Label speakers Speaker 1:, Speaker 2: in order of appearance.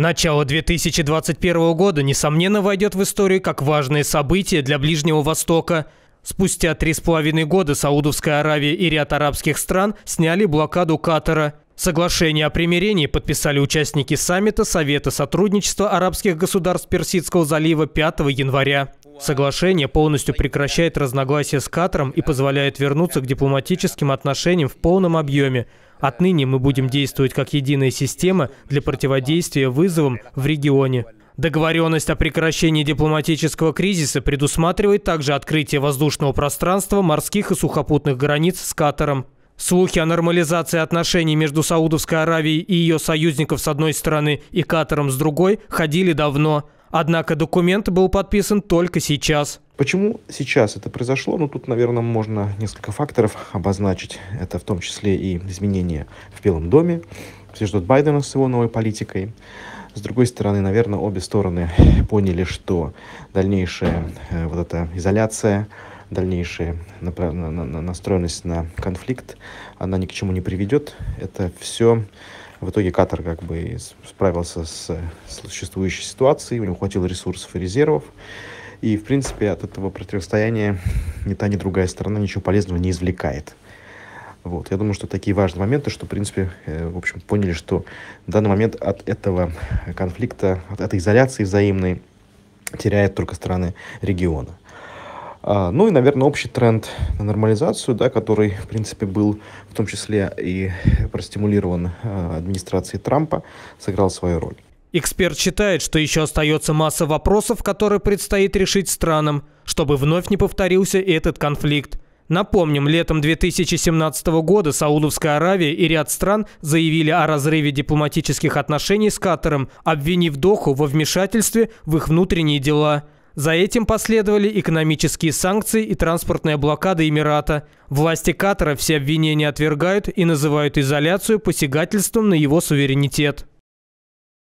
Speaker 1: Начало 2021 года, несомненно, войдет в историю как важное событие для Ближнего Востока. Спустя три с половиной года Саудовская Аравия и ряд арабских стран сняли блокаду Катара. Соглашение о примирении подписали участники саммита Совета сотрудничества арабских государств Персидского залива 5 января. Соглашение полностью прекращает разногласия с Катаром и позволяет вернуться к дипломатическим отношениям в полном объеме. Отныне мы будем действовать как единая система для противодействия вызовам в регионе. Договоренность о прекращении дипломатического кризиса предусматривает также открытие воздушного пространства, морских и сухопутных границ с Катаром. Слухи о нормализации отношений между Саудовской Аравией и ее союзников с одной стороны и Катаром с другой ходили давно. Однако документ был подписан только сейчас.
Speaker 2: Почему сейчас это произошло? Ну, тут, наверное, можно несколько факторов обозначить. Это в том числе и изменения в Белом доме. Все ждут Байдена с его новой политикой. С другой стороны, наверное, обе стороны поняли, что дальнейшая э, вот эта изоляция, дальнейшая направ... настроенность на конфликт, она ни к чему не приведет. Это все в итоге Катар как бы справился с существующей ситуацией, у него хватило ресурсов и резервов. И, в принципе, от этого противостояния ни та, ни другая сторона ничего полезного не извлекает. Вот. Я думаю, что такие важные моменты, что, в принципе, э, в общем, поняли, что в данный момент от этого конфликта, от этой изоляции взаимной теряет только страны региона. А, ну и, наверное, общий тренд на нормализацию, да, который, в принципе, был в том числе и простимулирован а, администрацией Трампа, сыграл свою роль.
Speaker 1: Эксперт считает, что еще остается масса вопросов, которые предстоит решить странам, чтобы вновь не повторился этот конфликт. Напомним, летом 2017 года Саудовская Аравия и ряд стран заявили о разрыве дипломатических отношений с Катаром, обвинив Доху во вмешательстве в их внутренние дела – за этим последовали экономические санкции и транспортная блокада Эмирата. Власти Катара все обвинения отвергают и называют изоляцию посягательством на его суверенитет.